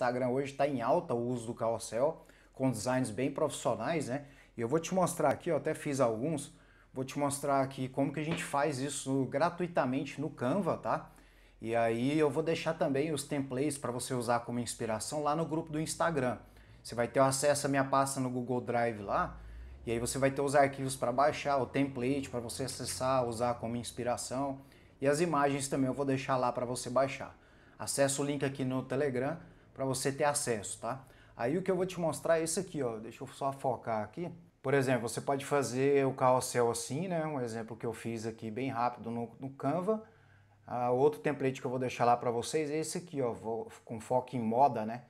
Instagram hoje está em alta o uso do carrossel, com designs bem profissionais, né? E eu vou te mostrar aqui, eu até fiz alguns, vou te mostrar aqui como que a gente faz isso gratuitamente no Canva, tá? E aí eu vou deixar também os templates para você usar como inspiração lá no grupo do Instagram. Você vai ter acesso à minha pasta no Google Drive lá, e aí você vai ter os arquivos para baixar, o template para você acessar, usar como inspiração. E as imagens também eu vou deixar lá para você baixar. Acesse o link aqui no Telegram para você ter acesso, tá? Aí o que eu vou te mostrar é esse aqui, ó. Deixa eu só focar aqui. Por exemplo, você pode fazer o carrossel assim, né? Um exemplo que eu fiz aqui bem rápido no, no Canva. Ah, outro template que eu vou deixar lá para vocês é esse aqui, ó, vou, com foco em moda, né?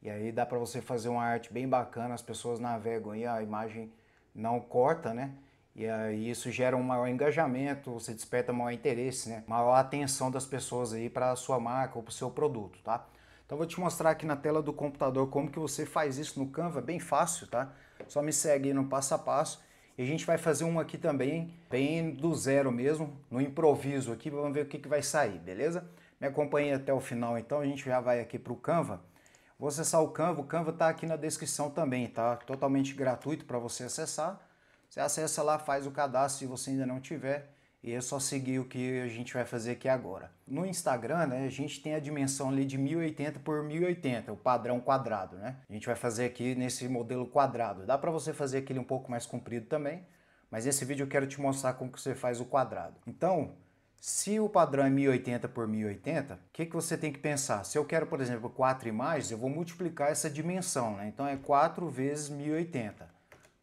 E aí dá para você fazer uma arte bem bacana, as pessoas navegam aí, a imagem não corta, né? E aí isso gera um maior engajamento, você desperta maior interesse, né? Maior atenção das pessoas aí para a sua marca ou para o seu produto, tá? Então vou te mostrar aqui na tela do computador como que você faz isso no Canva, bem fácil, tá? Só me segue no passo a passo. E a gente vai fazer um aqui também, bem do zero mesmo, no improviso aqui, vamos ver o que, que vai sair, beleza? Me acompanhe até o final então, a gente já vai aqui para o Canva. Vou acessar o Canva, o Canva está aqui na descrição também, tá? Totalmente gratuito para você acessar. Você acessa lá, faz o cadastro se você ainda não tiver e é só seguir o que a gente vai fazer aqui agora. No Instagram, né, a gente tem a dimensão ali de 1080 por 1080, o padrão quadrado, né? A gente vai fazer aqui nesse modelo quadrado. Dá para você fazer aquele um pouco mais comprido também, mas esse vídeo eu quero te mostrar como que você faz o quadrado. Então, se o padrão é 1080 por 1080, o que, que você tem que pensar? Se eu quero, por exemplo, quatro imagens, eu vou multiplicar essa dimensão, né? Então é 4 vezes 1080. Vou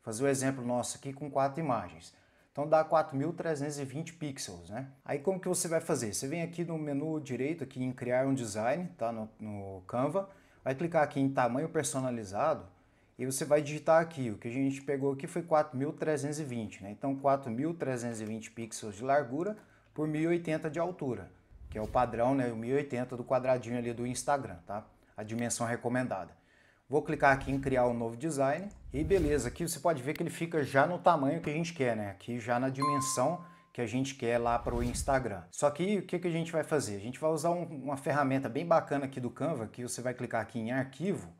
fazer o um exemplo nosso aqui com quatro imagens. Então dá 4.320 pixels, né? Aí como que você vai fazer? Você vem aqui no menu direito, aqui em criar um design, tá? No, no Canva, vai clicar aqui em tamanho personalizado e você vai digitar aqui, o que a gente pegou aqui foi 4.320, né? Então 4.320 pixels de largura por 1.080 de altura, que é o padrão, né? O 1.080 do quadradinho ali do Instagram, tá? A dimensão recomendada. Vou clicar aqui em criar um novo design. E beleza, aqui você pode ver que ele fica já no tamanho que a gente quer, né? Aqui já na dimensão que a gente quer lá para o Instagram. Só que o que, que a gente vai fazer? A gente vai usar um, uma ferramenta bem bacana aqui do Canva, que você vai clicar aqui em arquivo,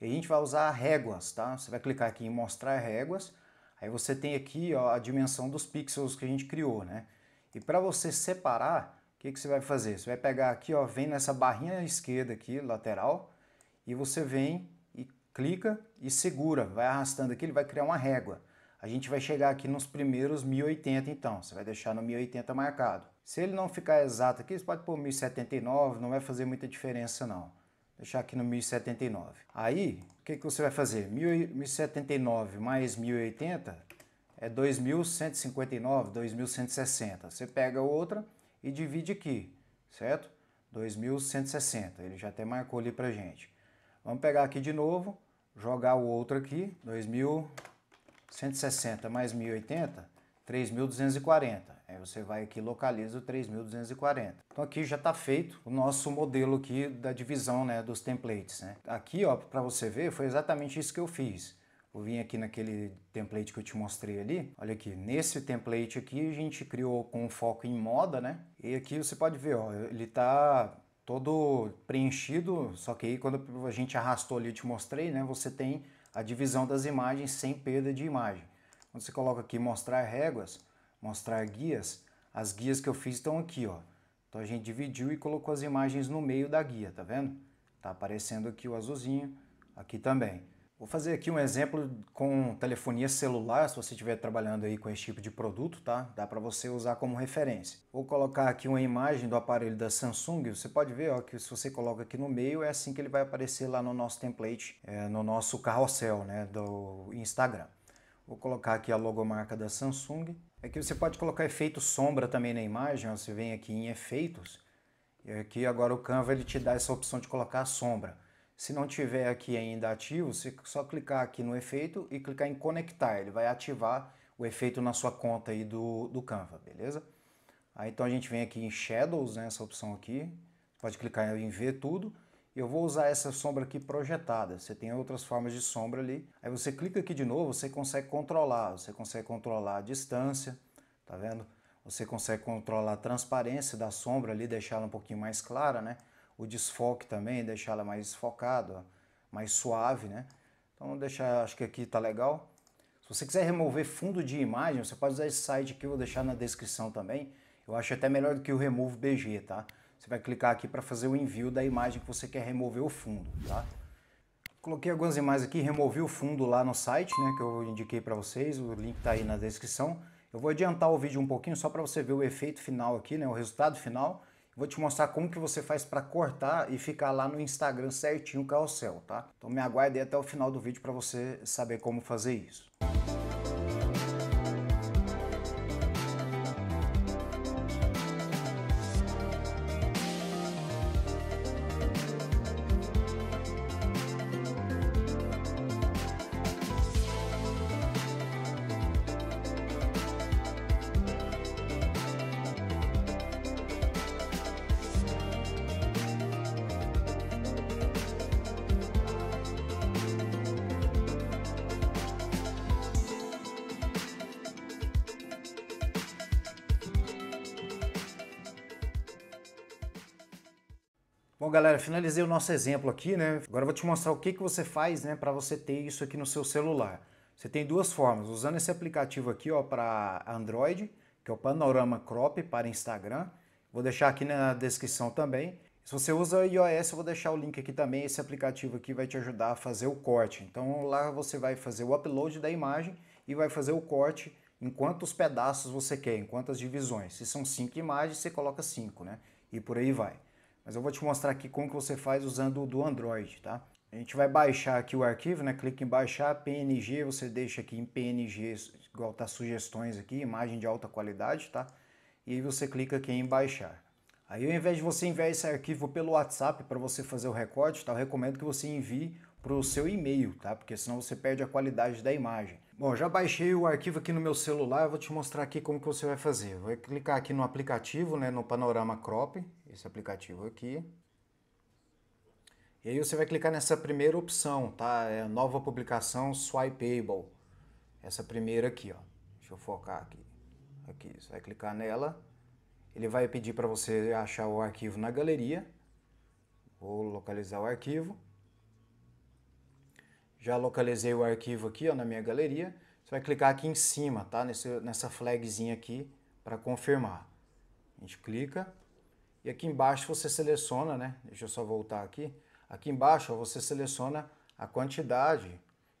e a gente vai usar réguas, tá? Você vai clicar aqui em mostrar réguas, aí você tem aqui ó, a dimensão dos pixels que a gente criou, né? E para você separar, o que, que você vai fazer? Você vai pegar aqui, ó, vem nessa barrinha esquerda aqui, lateral, e você vem clica e segura, vai arrastando aqui, ele vai criar uma régua. A gente vai chegar aqui nos primeiros 1080 então, você vai deixar no 1080 marcado. Se ele não ficar exato aqui, você pode pôr 1079, não vai fazer muita diferença não. Deixar aqui no 1079. Aí, o que, que você vai fazer? 1079 mais 1080 é 2159, 2160. Você pega outra e divide aqui, certo? 2160, ele já até marcou ali pra gente. Vamos pegar aqui de novo, jogar o outro aqui, 2160 mais 1080, 3240. Aí você vai aqui e localiza o 3.240. Então aqui já está feito o nosso modelo aqui da divisão né, dos templates. Né? Aqui ó para você ver foi exatamente isso que eu fiz. Eu vim aqui naquele template que eu te mostrei ali. Olha aqui, nesse template aqui a gente criou com foco em moda, né? E aqui você pode ver, ó, ele tá todo preenchido, só que aí quando a gente arrastou ali, eu te mostrei, né? Você tem a divisão das imagens sem perda de imagem. Quando você coloca aqui mostrar réguas, mostrar guias, as guias que eu fiz estão aqui, ó. Então a gente dividiu e colocou as imagens no meio da guia, tá vendo? Tá aparecendo aqui o azulzinho, aqui também. Vou fazer aqui um exemplo com telefonia celular, se você estiver trabalhando aí com esse tipo de produto, tá? Dá para você usar como referência. Vou colocar aqui uma imagem do aparelho da Samsung, você pode ver ó, que se você coloca aqui no meio, é assim que ele vai aparecer lá no nosso template, é, no nosso carrossel né, do Instagram. Vou colocar aqui a logomarca da Samsung. Aqui é você pode colocar efeito sombra também na imagem, ó, você vem aqui em efeitos, e aqui agora o Canva ele te dá essa opção de colocar a sombra. Se não tiver aqui ainda ativo, você só clicar aqui no efeito e clicar em conectar. Ele vai ativar o efeito na sua conta aí do, do Canva, beleza? Aí então a gente vem aqui em Shadows, né, essa opção aqui. Pode clicar em ver tudo. Eu vou usar essa sombra aqui projetada. Você tem outras formas de sombra ali. Aí você clica aqui de novo, você consegue controlar. Você consegue controlar a distância, tá vendo? Você consegue controlar a transparência da sombra ali, deixar ela um pouquinho mais clara, né? o desfoque também, deixar ela mais desfocada, mais suave, né? Então deixar, acho que aqui tá legal. Se você quiser remover fundo de imagem, você pode usar esse site aqui, eu vou deixar na descrição também. Eu acho até melhor do que o Remove BG, tá? Você vai clicar aqui para fazer o envio da imagem que você quer remover o fundo, tá? Coloquei algumas imagens aqui, removi o fundo lá no site, né, que eu indiquei para vocês, o link tá aí na descrição. Eu vou adiantar o vídeo um pouquinho só para você ver o efeito final aqui, né, o resultado final. Vou te mostrar como que você faz para cortar e ficar lá no Instagram certinho é o carrossel, tá? Então me aguarde até o final do vídeo para você saber como fazer isso. Música Bom, galera, finalizei o nosso exemplo aqui, né? Agora eu vou te mostrar o que, que você faz, né, para você ter isso aqui no seu celular. Você tem duas formas, usando esse aplicativo aqui, ó, para Android, que é o Panorama Crop para Instagram. Vou deixar aqui na descrição também. Se você usa iOS, eu vou deixar o link aqui também. Esse aplicativo aqui vai te ajudar a fazer o corte. Então lá você vai fazer o upload da imagem e vai fazer o corte em quantos pedaços você quer, em quantas divisões. Se são cinco imagens, você coloca cinco, né? E por aí vai mas eu vou te mostrar aqui como que você faz usando o do Android, tá? A gente vai baixar aqui o arquivo, né? Clique em baixar, PNG, você deixa aqui em PNG, igual tá sugestões aqui, imagem de alta qualidade, tá? E aí você clica aqui em baixar. Aí ao invés de você enviar esse arquivo pelo WhatsApp para você fazer o recorte, tá? Eu recomendo que você envie para o seu e-mail, tá? Porque senão você perde a qualidade da imagem. Bom, já baixei o arquivo aqui no meu celular, eu vou te mostrar aqui como que você vai fazer. Vai clicar aqui no aplicativo, né, no panorama crop, esse aplicativo aqui. E aí você vai clicar nessa primeira opção, tá? É nova publicação swipeable. Essa primeira aqui, ó. Deixa eu focar aqui. Aqui, você vai clicar nela. Ele vai pedir para você achar o arquivo na galeria. Vou localizar o arquivo. Já localizei o arquivo aqui, ó, na minha galeria. Você vai clicar aqui em cima, tá? Nesse, nessa flagzinha aqui para confirmar. A gente clica. E aqui embaixo você seleciona, né? Deixa eu só voltar aqui. Aqui embaixo ó, você seleciona a quantidade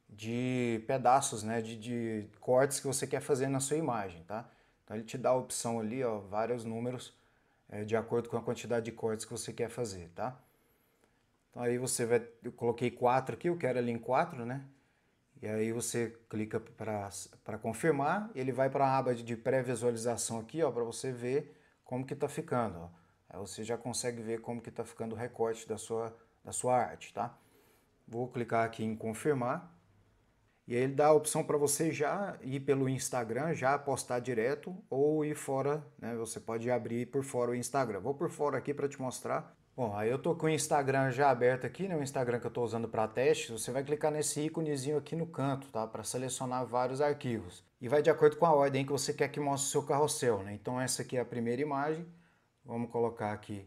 de pedaços, né? De, de cortes que você quer fazer na sua imagem, tá? Então ele te dá a opção ali, ó, vários números é, de acordo com a quantidade de cortes que você quer fazer, tá? Então aí você vai, eu coloquei 4 aqui, eu quero ali em 4, né? E aí você clica para confirmar, ele vai para a aba de pré-visualização aqui, ó, para você ver como que está ficando, ó. Aí você já consegue ver como que está ficando o recorte da sua, da sua arte, tá? Vou clicar aqui em confirmar. E aí ele dá a opção para você já ir pelo Instagram, já postar direto ou ir fora, né? Você pode abrir por fora o Instagram. Vou por fora aqui para te mostrar. Bom, aí eu tô com o Instagram já aberto aqui, né? O Instagram que eu estou usando para teste. Você vai clicar nesse íconezinho aqui no canto, tá? Para selecionar vários arquivos. E vai de acordo com a ordem que você quer que mostre o seu carrossel, né? Então essa aqui é a primeira imagem. Vamos colocar aqui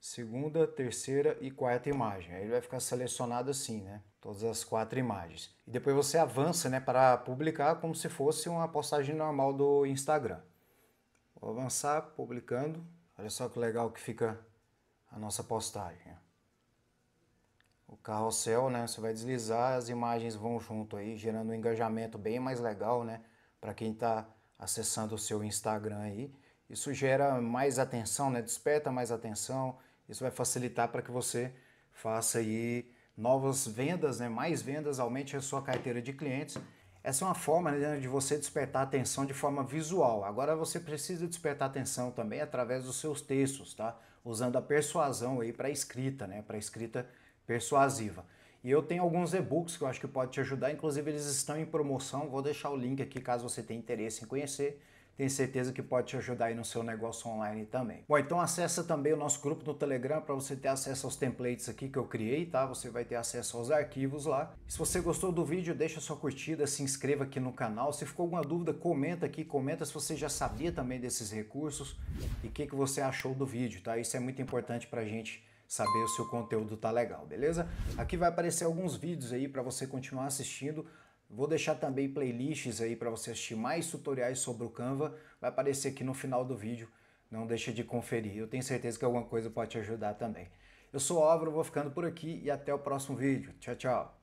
segunda, terceira e quarta imagem. Aí ele vai ficar selecionado assim, né? Todas as quatro imagens. E depois você avança, né, para publicar como se fosse uma postagem normal do Instagram. Vou avançar publicando. Olha só que legal que fica a nossa postagem. O carrossel, né? Você vai deslizar, as imagens vão junto aí, gerando um engajamento bem mais legal, né? Para quem está acessando o seu Instagram aí isso gera mais atenção, né? desperta mais atenção, isso vai facilitar para que você faça aí novas vendas, né? mais vendas, aumente a sua carteira de clientes. Essa é uma forma né, de você despertar atenção de forma visual. Agora você precisa despertar atenção também através dos seus textos, tá? Usando a persuasão aí para escrita, né? Para escrita persuasiva. E eu tenho alguns e-books que eu acho que pode te ajudar, inclusive eles estão em promoção. Vou deixar o link aqui caso você tenha interesse em conhecer. Tenho certeza que pode te ajudar aí no seu negócio online também. Bom, então acessa também o nosso grupo no Telegram para você ter acesso aos templates aqui que eu criei, tá? Você vai ter acesso aos arquivos lá. se você gostou do vídeo, deixa sua curtida, se inscreva aqui no canal. Se ficou alguma dúvida, comenta aqui, comenta se você já sabia também desses recursos e o que, que você achou do vídeo, tá? Isso é muito importante para a gente saber se o conteúdo tá legal, beleza? Aqui vai aparecer alguns vídeos aí para você continuar assistindo. Vou deixar também playlists aí para você assistir mais tutoriais sobre o Canva, vai aparecer aqui no final do vídeo, não deixa de conferir. Eu tenho certeza que alguma coisa pode te ajudar também. Eu sou o Álvaro, vou ficando por aqui e até o próximo vídeo. Tchau, tchau!